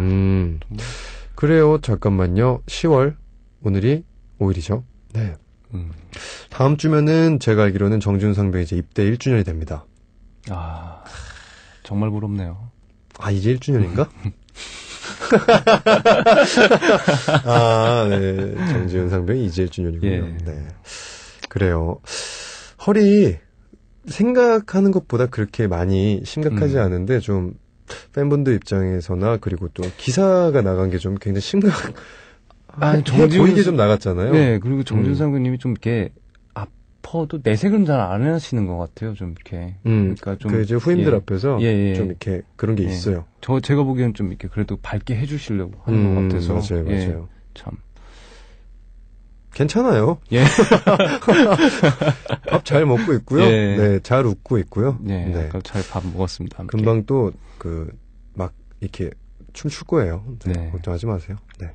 음. 그래요. 잠깐만요. 10월 오늘이 5일이죠. 네. 음. 다음 주면은 제가 알기로는 정준상 병이 이제 입대 1주년이 됩니다. 아. 정말 부럽네요. 아, 이제 1주년인가? 아, 네. 정지훈 상병이 이제 1주년이군요. 예. 네. 그래요. 허리 생각하는 것보다 그렇게 많이 심각하지 음. 않은데 좀 팬분들 입장에서나 그리고 또 기사가 나간 게 좀 굉장히 심각. 아, 정지훈 보이게 좀 나갔잖아요. 네, 그리고 정지훈 상군님이 음. 좀 이렇게 아퍼도 내색은 잘 안 하시는 것 같아요, 좀 이렇게. 음, 그러니까 좀그 이제 후임들 예, 앞에서 예, 예, 좀 이렇게 그런 게 예. 있어요. 저 제가 보기엔 좀 이렇게 그래도 밝게 해주시려고 하는 음, 것 같아서. 맞아요, 예. 맞아요. 참. 괜찮아요. 예. 밥 잘 먹고 있고요. 예. 네, 잘 웃고 있고요. 예, 네. 잘 밥 먹었습니다. 함께. 금방 또 그 막 이렇게 춤출 거예요. 네, 네. 걱정하지 마세요. 네.